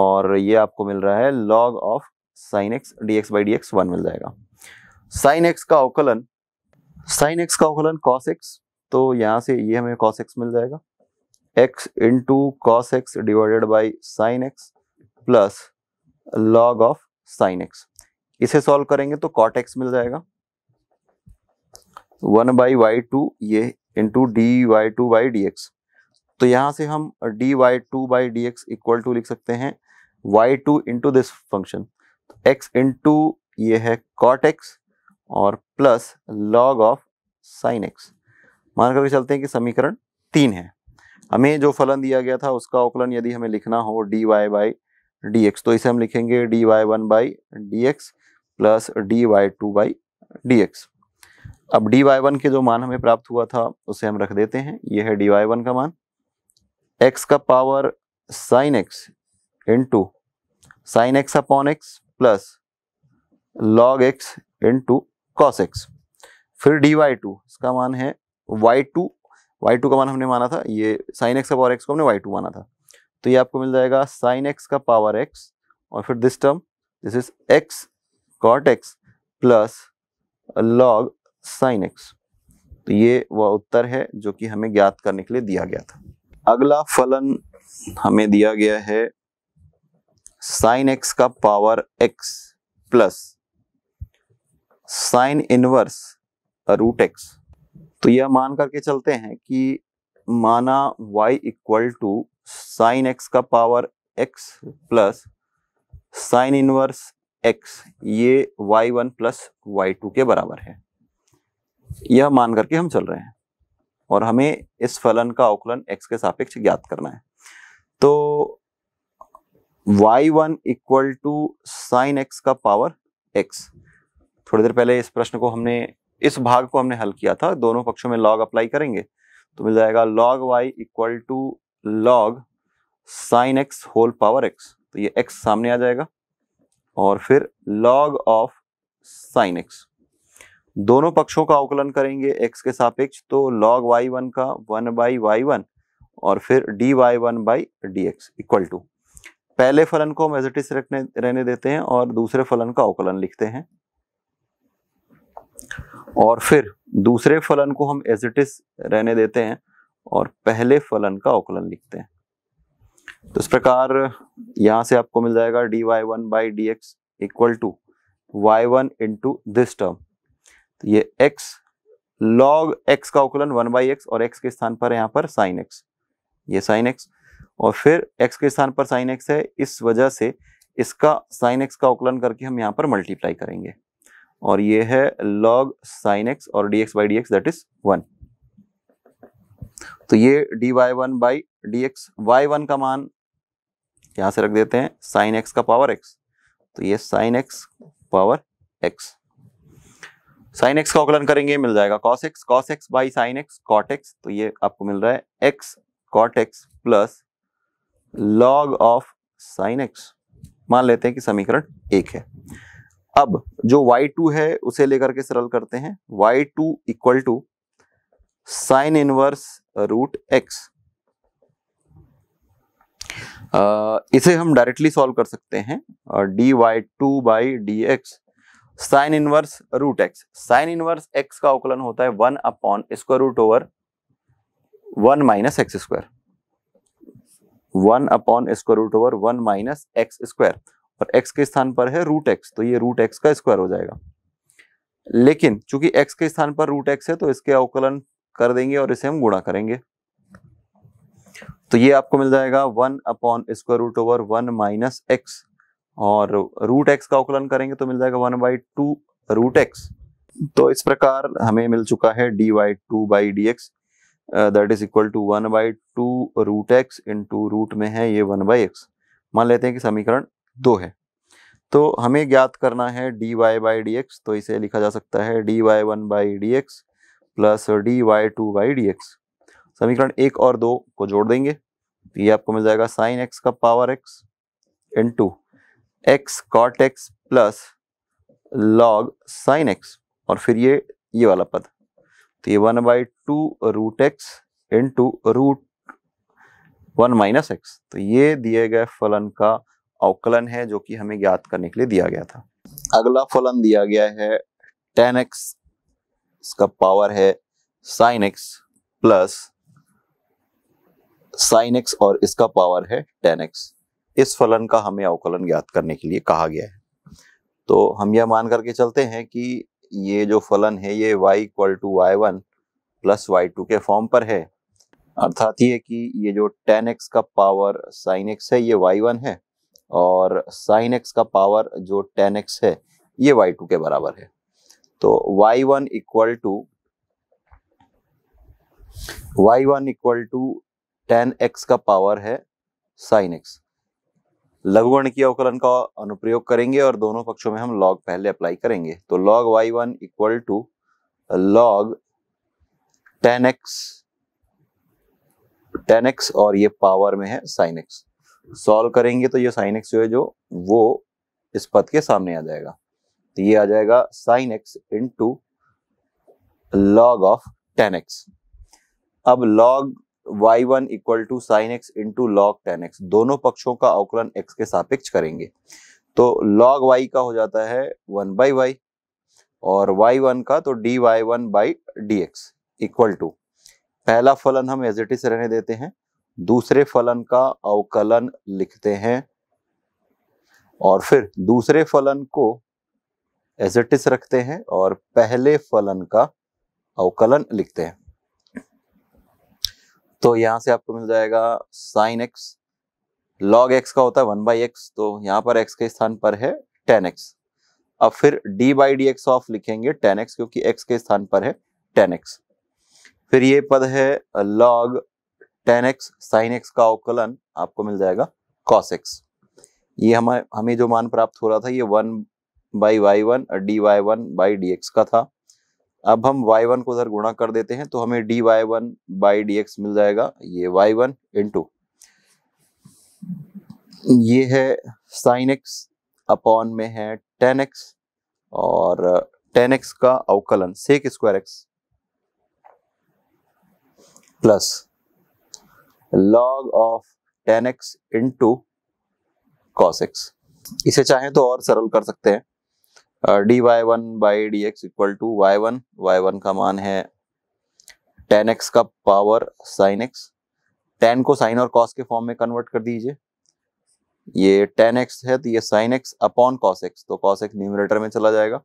और ये आपको मिल रहा है log of sine x d x by D x one मिल जाएगा साइन एक्स का अवकलन साइन एक्स का अवकलन कॉस एक्स तो यहाँ से ये हमें कॉस एक्स मिल जाएगा x into cos x divided by sine x plus log of sine x इसे सॉल्व करेंगे तो कॉट एक्स मिल जाएगा वन बाई वाई टू ये into d y two by D x तो यहाँ से हम d y two by D x equal to लिख सकते हैं y two into this function x into ये है कॉट एक्स और plus log of sine x मान करके चलते हैं कि समीकरण तीन है हमें जो फलन दिया गया था उसका अवकलन यदि हमें लिखना हो d Y by D x तो इसे हम लिखेंगे d y one by D x plus d y two by D x अब डी वाई वन के जो मान हमें प्राप्त हुआ था उसे हम रख देते हैं यह है डी वाई वन का मान एक्स का power sine x to sine x upon x plus log x into cos x फिर डी वाई टू इसका मान है वाई टू वाई टू का मान हमने माना था ये साइन एक्स का पावर एक्स को हमने वाई टू माना था तो ये आपको मिल जाएगा साइन एक्स का पावर एक्स और फिर this term this is x cot x plus log sine x तो ये वह उत्तर है जो कि हमें ज्ञात करने के लिए दिया गया था अगला फलन हमें दिया गया है साइन एक्स का power x plus sine inverse root x तो यह मान करके चलते हैं कि माना y equal to sine x का power x plus sine inverse x ये y one plus y two के बराबर है यह मान करके हम चल रहे हैं और हमें इस फलन का अवकलन एक्स के सापेक्ष ज्ञात करना है तो y1 one equal to sine x का पावर एक्स थोड़ी देर पहले इस प्रश्न को हमने इस भाग को हमने हल किया था दोनों पक्षों में लॉग अप्लाई करेंगे तो मिल जाएगा log Y equal to log sine x whole power x तो ये एक्स सामने आ जाएगा और फिर लॉग ऑफ साइन एक्स दोनों पक्षों का अवकलन करेंगे एक्स के सापेक्ष तो लॉग वाई वन का वन बाई वाई वन और फिर d y one by D x equal to पहले फलन को हम एज इट इज रखने रहने देते हैं और दूसरे फलन का अवकलन लिखते हैं और फिर दूसरे फलन को हम एज इट इज रहने देते हैं और पहले फलन का अवकलन लिखते हैं तो इस प्रकार यहां से आपको मिल जाएगा D y one by D x equal to y one into this term तो ये एक्स लॉग एक्स का अवकलन वन बाई एक्स और एक्स के स्थान पर यहाँ पर साइन एक्स ये साइन एक्स और फिर एक्स के स्थान पर साइन एक्स है इस वजह से इसका साइन एक्स का अवकलन करके हम यहाँ पर मल्टीप्लाई करेंगे और ये है log साइन x और dx x by D x that is one तो ये d y one by D x y one का मान यहां से रख देते हैं साइन एक्स का पावर एक्स तो ये sine x power x sine x का अवकलन करेंगे मिल जाएगा cos x cos x by sine x cot x तो ये आपको मिल रहा है x cot x plus log of sine x मान लेते हैं कि समीकरण एक है अब जो y2 है उसे लेकर के सरल करते हैं y2 two equal to sine inverse root x इसे हम डायरेक्टली सॉल्व कर सकते हैं d y two by D x sine inverse root x sine inverse x का अवकलन होता है one upon square root over one minus x square one upon square root over one minus x square और एक्स के स्थान पर है रूट एक्स तो ये रूट एक्स का स्क्वायर हो जाएगा लेकिन चूंकि एक्स के स्थान पर रूट एक्स है तो इसके अवकलन कर देंगे और इसे हम गुणा करेंगे तो ये आपको मिल जाएगा one upon square root over one minus x और रूट एक्स का अवकलन करेंगे तो मिल जाएगा one by two root x तो इस प्रकार हमें मिल चुका है d y two by D x that is equal to one by two root x into root में है ये वन बाई एक्स मान लेते हैं कि समीकरण दो है तो हमें ज्ञात करना है d Y by D x तो इसे लिखा जा सकता है d y one by D x plus d y two by D x समीकरण एक और दो को जोड़ देंगे तो ये आपको मिल जाएगा साइन एक्स का power x into x cot x plus log sine x और फिर ये ये वाला पद तो ये one by two root x into root one minus x तो ये दिए गए फलन का अवकलन है जो कि हमें ज्ञात करने के लिए दिया गया था अगला फलन दिया गया है टेन एक्स इसका पावर है sine x plus sine x और इसका पावर है टेन एक्स इस फलन का हमें अवकलन ज्ञात करने के लिए कहा गया है तो हम यह मान करके चलते हैं कि ये जो फलन है ये y equal to y one plus y two के फॉर्म पर है अर्थात ये कि ये जो टेन एक्स का पावर साइन एक्स है ये y1 है और साइन एक्स का पावर जो टेन एक्स है ये वाई टू के बराबर है तो y one equal to y one equal to ten x का पावर है साइन एक्स की अवकलन का अनुप्रयोग करेंगे और दोनों पक्षों में हम लॉग पहले अप्लाई करेंगे तो log y one equal to log tan x tan x और ये पावर में है साइन एक्स सॉल्व करेंगे तो ये साइन एक्स जो है जो वो इस पद के सामने आ जाएगा तो ये आ जाएगा sine x into log of ten x अब log y one equal to sine x into log tan x दोनों पक्षों का अवकलन एक्स के सापेक्ष करेंगे तो लॉग वाई का हो जाता है वन बाई वाई और वाई वन का तो D y one by D x equal to पहला फलन हम एज इट इज रहने देते हैं दूसरे फलन का अवकलन लिखते हैं और फिर दूसरे फलन को एजटिस रखते हैं और पहले फलन का अवकलन लिखते हैं तो यहां से आपको मिल जाएगा साइन एक्स लॉग एक्स का होता है वन बाई एक्स तो यहां पर एक्स के स्थान पर है टेन एक्स अब फिर d by D x of लिखेंगे टेन एक्स क्योंकि एक्स के स्थान पर है टेन एक्स फिर ये पद है log tan x sine x का अवकलन आपको मिल जाएगा कॉस एक्स ये हमारे हमें जो मान प्राप्त हो रहा था ये one by y one d y one by D x का था अब हम वाई वन को उधर गुणा कर देते हैं तो हमें d y one by D x मिल जाएगा ये वाई वन इंटू ये है साइन एक्स अपॉन में है टेन एक्स और टेन एक्स का अवकलन sec square x plus log of tan x into cos x इसे चाहे तो और सरल कर सकते हैं d y one by D x equal to y one y one का मान है टेन एक्स का पावर साइन एक्स टेन को साइन और कॉस के फॉर्म में कन्वर्ट कर दीजिए ये टेन एक्स है तो ये sine x upon cos x तो कॉस एक्स न्यूमरेटर में चला जाएगा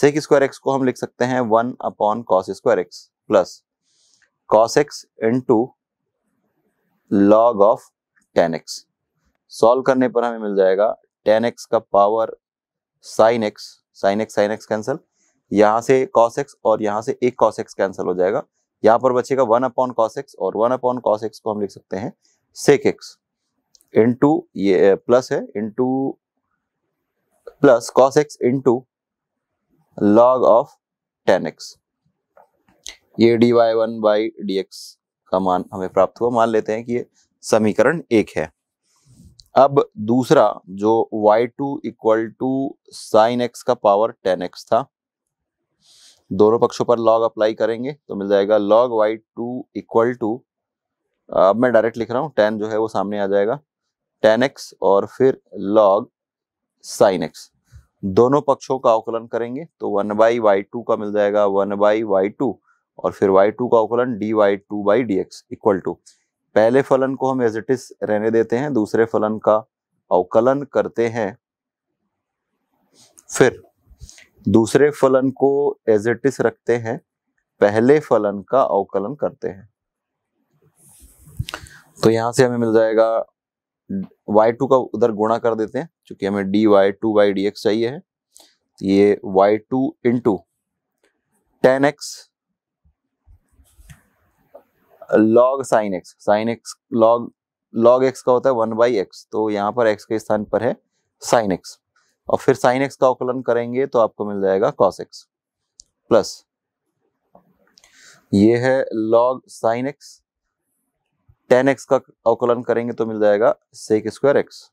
सेक स्क्वायर एक्स को हम लिख सकते हैं one upon cos square x plus cos x into log of ten x solve करने पर हमें मिल जाएगा टेन एक्स का power sine x sine x sine x cancel यहां से कॉस एक्स और यहां से एक कॉस एक्स कैंसल हो जाएगा यहां पर बचेगा वन अपॉन कॉस एक्स और वन अपॉन कॉस एक्स को हम लिख सकते हैं सेक एक्स इंटू ये प्लस है into plus cos x into log of ten x ये d y one by D x का मान हमें प्राप्त हुआ मान लेते हैं कि ये समीकरण एक है अब दूसरा जो y2 two equal to sine x का पावर टेन एक्स था दोनों पक्षों पर लॉग अप्लाई करेंगे तो मिल जाएगा log y2 two equal to अब मैं डायरेक्ट लिख रहा हूँ टेन जो है वो सामने आ जाएगा टेन एक्स और फिर लॉग साइन एक्स दोनों पक्षों का अवकलन करेंगे तो वन बाई वाई टू का मिल जाएगा वन बाई वाई टू और फिर वाई टू का अवकलन D y two by D x equal to पहले फलन को हम एज इट इज रहने देते हैं दूसरे फलन का अवकलन करते हैं फिर दूसरे फलन को एज इट इज रखते हैं पहले फलन का अवकलन करते हैं तो यहां से हमें मिल जाएगा वाई टू का उधर गुणा कर देते हैं क्योंकि हमें d y two by D x चाहिए है ये y two into tan x log sine x sine x log log x का होता है वन बाई एक्स तो यहाँ पर एक्स के स्थान पर है साइन एक्स और फिर साइन एक्स का अवकलन करेंगे तो आपको मिल जाएगा कॉस एक्स प्लस ये है log sine x tan x का अवकलन करेंगे तो मिल जाएगा सेक स्क्वायर एक्स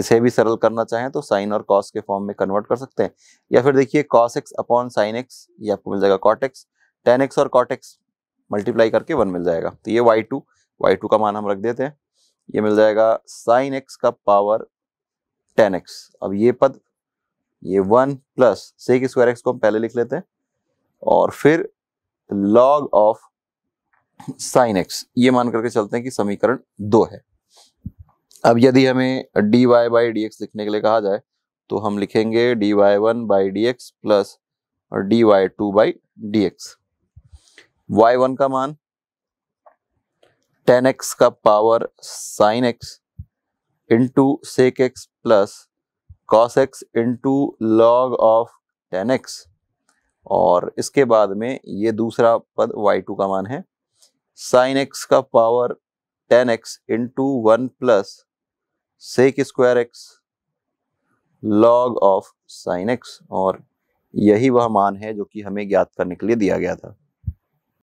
इसे भी सरल करना चाहें तो साइन और कॉस के फॉर्म में कन्वर्ट कर सकते हैं या फिर देखिए cos x upon sine x ये आपको मिल जाएगा कॉटेक्स टेन एक्स और कॉटेक्स मल्टीप्लाई करके वन मिल जाएगा तो ये वाई टू वाई टू का मान हम रख देते हैं ये मिल जाएगा साइन एक्स का पावर टेन एक्स अब ये पद ये one plus sec square x को हम पहले लिख लेते हैं और फिर लॉग ऑफ साइन एक्स ये मान करके चलते हैं कि समीकरण दो है अब यदि हमें d Y by D x लिखने के लिए कहा जाए तो हम लिखेंगे d y one by D x plus d y two by D x y one का मान टेन एक्स का power sine x into sec x plus cos x into log of ten x और इसके बाद में ये दूसरा पद वाई टू का मान है साइन एक्स का power tan x into one plus sec square x log of sine x और यही वह मान है जो कि हमें ज्ञात करने के लिए दिया गया था